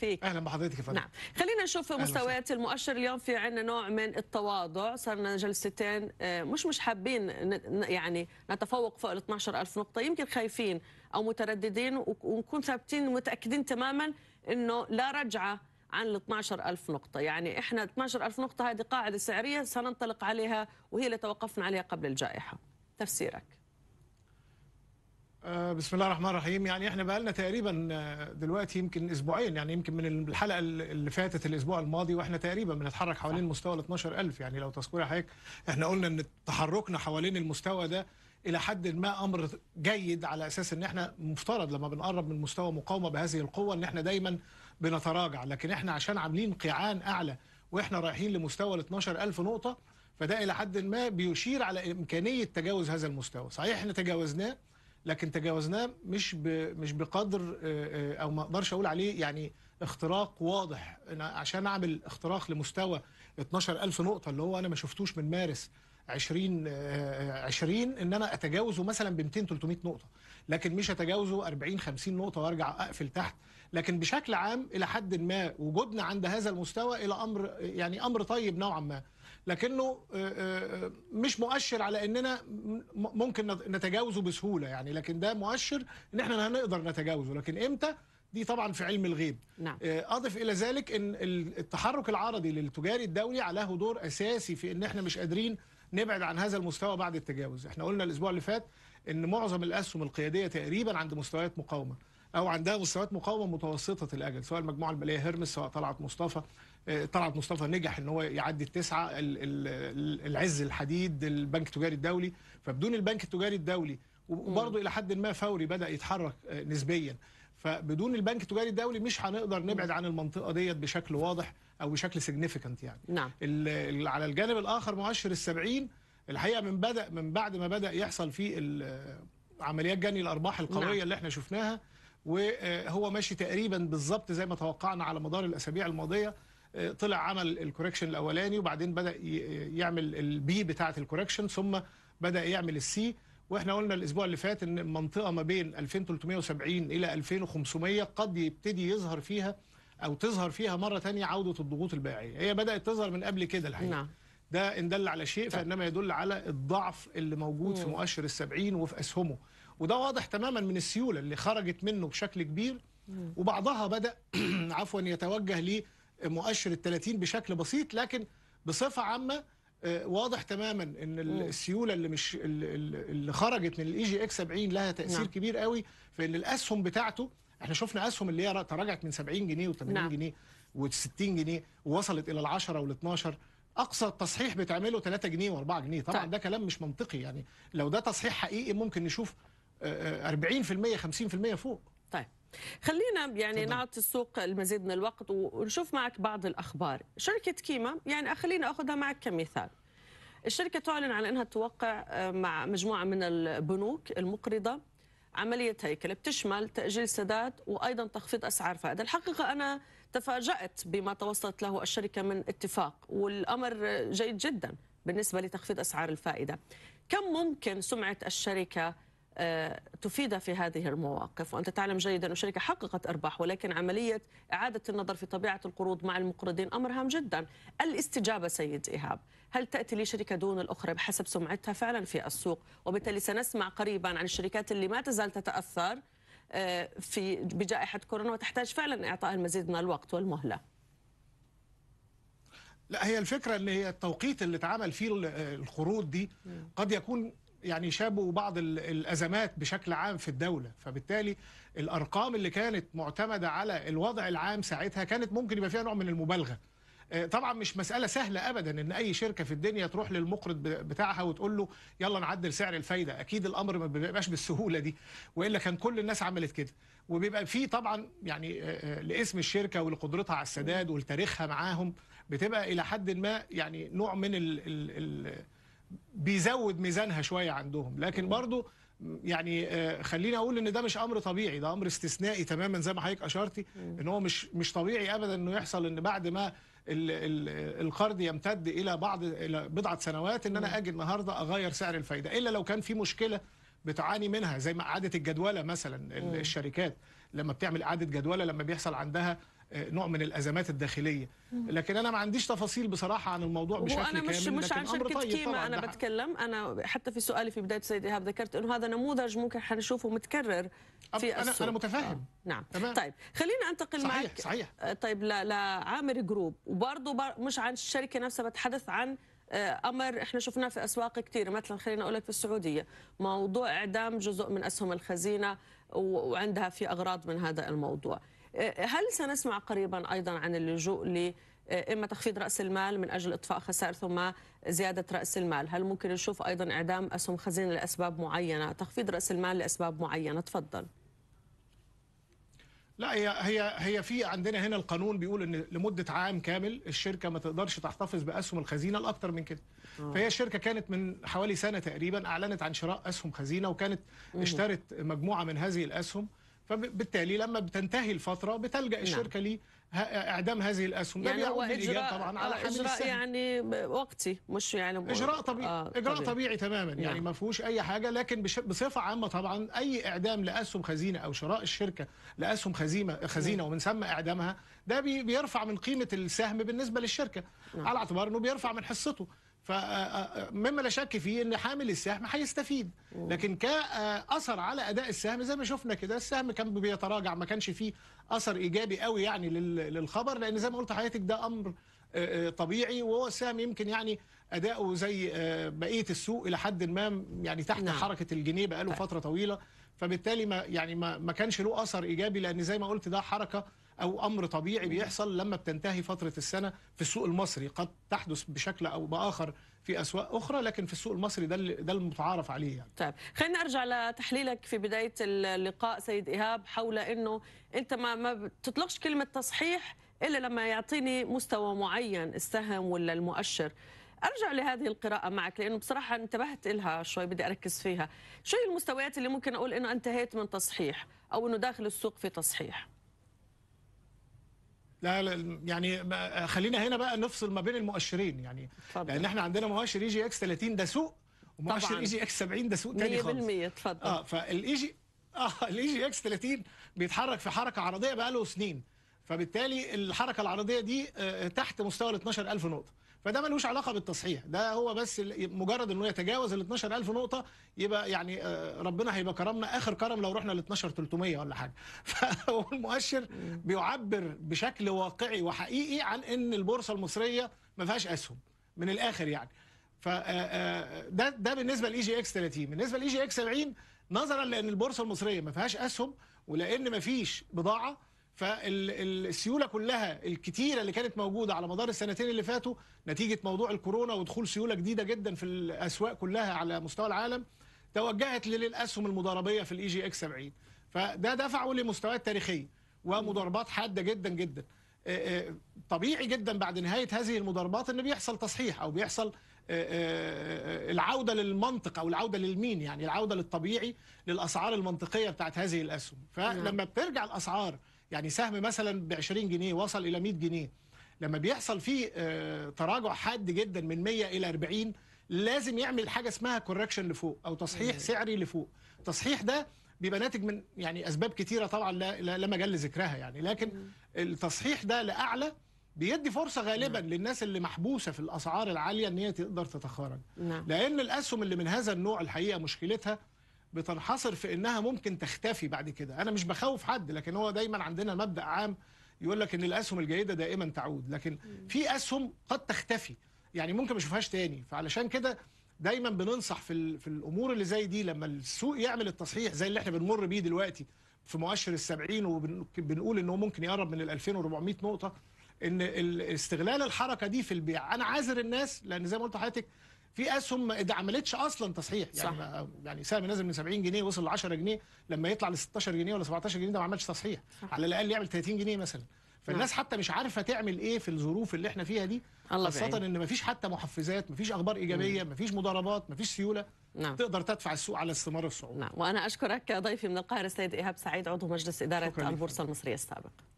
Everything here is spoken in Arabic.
فيك اهلا بحضرتك يا فندم نعم خلينا نشوف مستويات المؤشر اليوم في عندنا نوع من التواضع صرنا جلستين آه، مش مش حابين يعني نتفوق فوق ال 12000 نقطه يمكن خايفين او مترددين ونكون ثابتين متاكدين تماما انه لا رجعه عن ال 12000 نقطة، يعني احنا 12000 نقطة هذه قاعدة سعرية سننطلق عليها وهي اللي توقفنا عليها قبل الجائحة. تفسيرك؟ آه، بسم الله الرحمن الرحيم يعني احنا بقى لنا تقريبا آه، دلوقتي يمكن اسبوعين يعني يمكن من الحلقه اللي فاتت الاسبوع الماضي واحنا تقريبا بنتحرك حوالين مستوى ال 12000 يعني لو تذكري حضرتك احنا قلنا ان تحركنا حوالين المستوى ده الى حد ما امر جيد على اساس ان احنا مفترض لما بنقرب من مستوى مقاومه بهذه القوه ان احنا دايما بنتراجع لكن احنا عشان عاملين قيعان اعلى واحنا رايحين لمستوى ال 12000 نقطه فده الى حد ما بيشير على امكانيه تجاوز هذا المستوى صحيح احنا تجاوزناه لكن تجاوزناه مش مش بقدر آه، آه، او ما اقدرش اقول عليه يعني اختراق واضح أنا عشان اعمل اختراق لمستوى 12000 نقطه اللي هو انا ما شفتوش من مارس 20 20 آه، ان انا اتجاوزه مثلا ب 200 300 نقطه لكن مش اتجاوزه 40 50 نقطه وارجع اقفل تحت لكن بشكل عام الى حد ما وجودنا عند هذا المستوى الى امر يعني امر طيب نوعا ما لكنه آه، آه، آه، مش مؤشر على اننا ممكن نتجاوزه بسهوله يعني لكن ده مؤشر ان احنا هنقدر نتجاوزه لكن امتى دي طبعا في علم الغيب نعم. اضف الى ذلك ان التحرك العرضي للتجاري الدولي عليه دور اساسي في ان احنا مش قادرين نبعد عن هذا المستوى بعد التجاوز احنا قلنا الاسبوع اللي فات ان معظم الاسهم القياديه تقريبا عند مستويات مقاومه او عندها مستويات مقاومه متوسطه الاجل سواء المجموعه الماليه هرمس سواء طلعت مصطفى آه، طلعت مصطفى نجح ان هو يعدي التسعه العز الحديد البنك التجاري الدولي فبدون البنك التجاري الدولي وبرضه الى حد ما فوري بدا يتحرك آه، نسبيا فبدون البنك التجاري الدولي مش هنقدر نبعد عن المنطقه ديت بشكل واضح او بشكل سيجنيفيكانت يعني نعم. على الجانب الاخر مؤشر السبعين الحقيقه من بدا من بعد ما بدا يحصل فيه عمليات جني الارباح القويه نعم. اللي احنا شفناها وهو ماشي تقريبا بالظبط زي ما توقعنا على مدار الاسابيع الماضيه آه، طلع عمل الكوركشن الاولاني وبعدين بدا يعمل البي بتاعه الكوركشن ثم بدا يعمل السي واحنا قلنا الاسبوع اللي فات ان المنطقه ما بين 2370 الى 2500 قد يبتدي يظهر فيها او تظهر فيها مره ثانيه عوده الضغوط البائعيه هي بدات تظهر من قبل كده الحقيقه نعم. ده ان دل على شيء طيب. فانما يدل على الضعف اللي موجود في مؤشر السبعين وفي اسهمه وده واضح تماما من السيوله اللي خرجت منه بشكل كبير وبعضها بدا عفوا يتوجه لمؤشر ال 30 بشكل بسيط لكن بصفه عامه آه، واضح تماما ان السيوله اللي مش اللي خرجت من الاي جي اكس 70 لها تاثير نعم. كبير قوي في ان الاسهم بتاعته احنا شفنا اسهم اللي هي تراجعت من 70 جنيه و80 نعم. جنيه و60 جنيه ووصلت الى ال10 وال12 اقصى التصحيح بتعمله 3 جنيه و4 جنيه طبعا طيب. ده كلام مش منطقي يعني لو ده تصحيح حقيقي ممكن نشوف 40% 50% فوق طيب خلينا يعني طبعا. نعطي السوق المزيد من الوقت ونشوف معك بعض الاخبار شركه كيما يعني خلينا اخذها معك كمثال الشركه تعلن على انها توقع آه، مع مجموعه من البنوك المقرضه عمليه هيكله بتشمل تاجيل سداد وايضا تخفيض اسعار فائده الحقيقه انا تفاجات بما توصلت له الشركه من اتفاق والامر جيد جدا بالنسبه لتخفيض اسعار الفائده كم ممكن سمعه الشركه آه، تفيد في هذه المواقف وأنت تعلم جيدا أن الشركة حققت أرباح ولكن عملية إعادة النظر في طبيعة القروض مع المقرضين أمر هام جدا الاستجابة سيد إيهاب هل تأتي لي شركة دون الأخرى بحسب سمعتها فعلا في السوق وبالتالي سنسمع قريبا عن الشركات اللي ما تزال تتأثر آه، في بجائحة كورونا وتحتاج فعلا إعطاء المزيد من الوقت والمهلة لا هي الفكرة اللي هي التوقيت اللي اتعمل فيه القروض دي قد يكون يعني شابوا بعض الازمات بشكل عام في الدوله فبالتالي الارقام اللي كانت معتمده على الوضع العام ساعتها كانت ممكن يبقى فيها نوع من المبالغه آه، طبعا مش مسألة سهلة أبدا إن أي شركة في الدنيا تروح للمقرض بتاعها وتقول له يلا نعدل سعر الفايدة، أكيد الأمر ما بيبقاش بالسهولة دي، وإلا كان كل الناس عملت كده، وبيبقى في طبعا يعني آه، آه، لاسم الشركة ولقدرتها على السداد ولتاريخها معاهم بتبقى إلى حد ما يعني نوع من ال ال ال بيزود ميزانها شويه عندهم لكن برضو يعني آه، خليني اقول ان ده مش امر طبيعي ده امر استثنائي تماما زي ما حضرتك اشرتي ان هو مش مش طبيعي ابدا انه يحصل ان بعد ما القرض يمتد الى بعض الى بضعه سنوات ان انا اجي النهارده اغير سعر الفايده الا لو كان في مشكله بتعاني منها زي ما اعاده الجدوله مثلا الشركات لما بتعمل اعاده جدوله لما بيحصل عندها آه، نوع من الازمات الداخليه لكن انا ما عنديش تفاصيل بصراحه عن الموضوع بشكل كامل وانا مش مش عن شركه طيب كيما انا نعم. بتكلم انا حتى في سؤالي في بدايه سيد ايهاب ذكرت انه هذا نموذج ممكن حنشوفه متكرر في السوق انا متفاهم آه. نعم تمام. طيب خلينا انتقل صحيح معك صحيح آه، طيب لعامر جروب وبرضه مش عن الشركه نفسها بتحدث عن آه، امر احنا شفناه في اسواق كثيره مثلا خلينا اقول لك في السعوديه موضوع اعدام جزء من اسهم الخزينه وعندها في اغراض من هذا الموضوع آه، هل سنسمع قريبا أيضا عن اللجوء ل آه، إما تخفيض رأس المال من أجل إطفاء خسائر ثم زيادة رأس المال هل ممكن نشوف أيضا إعدام أسهم خزينة لأسباب معينة تخفيض رأس المال لأسباب معينة تفضل لا هي هي هي في عندنا هنا القانون بيقول ان لمده عام كامل الشركه ما تقدرش تحتفظ باسهم الخزينه لاكثر من كده أوه. فهي الشركه كانت من حوالي سنه تقريبا اعلنت عن شراء اسهم خزينه وكانت اشترت مجموعه من هذه الاسهم فبالتالي لما بتنتهي الفتره بتلجا نعم. الشركه لي لاعدام هذه الاسهم يعني هو اجراء طبعا على حامل اجراء السهم. يعني وقتي مش يعني اجراء طبيعي آه اجراء طبيعي, طبيعي تماما يعني نعم. يعني ما فيهوش اي حاجه لكن بصفه عامه طبعا اي اعدام لاسهم خزينه او شراء الشركه لاسهم خزيمه خزينه نعم. ومن ثم اعدامها ده بيرفع من قيمه السهم بالنسبه للشركه نعم. على اعتبار انه بيرفع من حصته فمما آه، آه، آه، لا شك فيه ان حامل السهم هيستفيد لكن كاثر على اداء السهم زي ما شفنا كده السهم كان بيتراجع ما كانش فيه اثر ايجابي قوي يعني للخبر لان زي ما قلت حياتك ده امر طبيعي وهو السهم يمكن يعني اداؤه زي بقيه السوق الى حد ما يعني تحت نعم. حركه الجنيه بقاله طيب. فتره طويله فبالتالي ما يعني ما كانش له اثر ايجابي لان زي ما قلت ده حركه او امر طبيعي بيحصل لما بتنتهي فتره السنه في السوق المصري قد تحدث بشكل او باخر في اسواق اخرى لكن في السوق المصري ده ده المتعارف عليه يعني. طيب خلينا ارجع لتحليلك في بدايه اللقاء سيد ايهاب حول انه انت ما ما بتطلقش كلمه تصحيح الا لما يعطيني مستوى معين السهم ولا المؤشر ارجع لهذه القراءه معك لانه بصراحه انتبهت لها شوي بدي اركز فيها شو هي المستويات اللي ممكن اقول انه انتهيت من تصحيح او انه داخل السوق في تصحيح لا, لا يعني خلينا هنا بقى نفصل ما بين المؤشرين يعني طبعا. لان احنا عندنا مؤشر اي جي اكس 30 ده سوق ومؤشر اي جي اكس 70 ده سوق تاني خالص 100% اتفضل اه فالاي جي اه الاي جي اكس 30 بيتحرك في حركه عرضيه بقى له سنين فبالتالي الحركه العرضيه دي آه، تحت مستوى ال 12000 نقطه فده ملوش علاقه بالتصحيح ده هو بس مجرد انه يتجاوز ال 12000 نقطه يبقى يعني آه، ربنا هيبقى كرمنا اخر كرم لو رحنا ل 12300 ولا حاجه فهو المؤشر بيعبر بشكل واقعي وحقيقي عن ان البورصه المصريه ما فيهاش اسهم من الاخر يعني ف آه، آه، ده ده بالنسبه للاي جي اكس 30 بالنسبه للاي جي اكس 70 نظرا لان البورصه المصريه ما فيهاش اسهم ولان ما فيش بضاعه فالسيوله كلها الكتيره اللي كانت موجوده على مدار السنتين اللي فاتوا نتيجه موضوع الكورونا ودخول سيوله جديده جدا في الاسواق كلها على مستوى العالم توجهت للاسهم المضاربيه في الاي جي اكس 70 فده دفعه لمستويات تاريخيه ومضاربات حاده جدا جدا طبيعي جدا بعد نهايه هذه المضاربات ان بيحصل تصحيح او بيحصل العوده للمنطق او العوده للمين يعني العوده للطبيعي للاسعار المنطقيه بتاعت هذه الاسهم فلما نعم. بترجع الاسعار يعني سهم مثلا ب 20 جنيه وصل الى 100 جنيه لما بيحصل فيه آه، تراجع حاد جدا من 100 الى 40 لازم يعمل حاجه اسمها كوركشن لفوق او تصحيح سعري لفوق التصحيح ده بيبقى ناتج من يعني اسباب كتيره طبعا لا لا مجال لذكرها يعني لكن التصحيح ده لاعلى بيدي فرصه غالبا نعم. للناس اللي محبوسه في الاسعار العاليه ان هي تقدر تتخرج نعم. لان الاسهم اللي من هذا النوع الحقيقه مشكلتها بتنحصر في انها ممكن تختفي بعد كده انا مش بخوف حد لكن هو دايما عندنا مبدا عام يقول لك ان الاسهم الجيده دائما تعود لكن في اسهم قد تختفي يعني ممكن ما اشوفهاش تاني فعلشان كده دايما بننصح في في الامور اللي زي دي لما السوق يعمل التصحيح زي اللي احنا بنمر بيه دلوقتي في مؤشر ال 70 وبنقول ان هو ممكن يقرب من ال 2400 نقطه ان استغلال الحركه دي في البيع انا عاذر الناس لان زي ما قلت لحضرتك في اسهم ما اتعملتش اصلا تصحيح يعني صح. يعني سهم نازل من 70 جنيه وصل ل 10 جنيه لما يطلع ل 16 جنيه ولا 17 جنيه ده ما عملش تصحيح صح. على الاقل يعمل 30 جنيه مثلا فالناس نعم. حتى مش عارفه تعمل ايه في الظروف اللي احنا فيها دي خاصه ان مفيش حتى محفزات مفيش اخبار ايجابيه مم. مفيش مضاربات مفيش سيوله نعم. تقدر تدفع السوق على استمرار الصعود نعم وانا اشكرك ضيفي من القاهره السيد ايهاب سعيد عضو مجلس اداره البورصه المصريه السابق